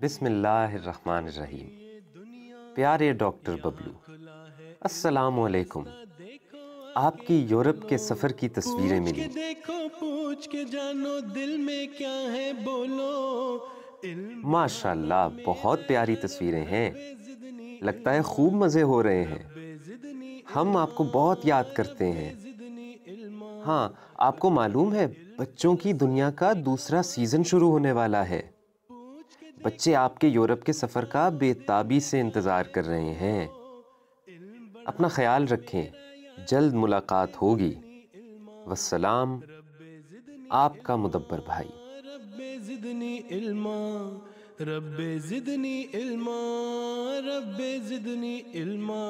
बिस्मिल्लाहिर्रहमानिर्रहीम प्यारे डॉक्टर बबलू अस्सलाम वालेकुम आपकी यूरोप के सफर की तस्वीरें मिली देखो पूछ के जानो दिल में क्या है बोलो माशाल्लाह बहुत प्यारी तस्वीरें हैं लगता है खूब मज़े हो रहे हैं हम आपको बहुत याद करते हैं हाँ आपको मालूम है हम्म। बच्चों की दुनिया का दूसरा सीजन शुरू होने वाला है बच्चे आपके यूरोप के सफ़र का बेताबी से इंतज़ार कर रहे हैं अपना ख्याल रखें जल्द मुलाकात होगी वसलाम आपका मुदब्बर भाई रब्बे जिदनी इल्मा रब्बे जिदनी इल्मा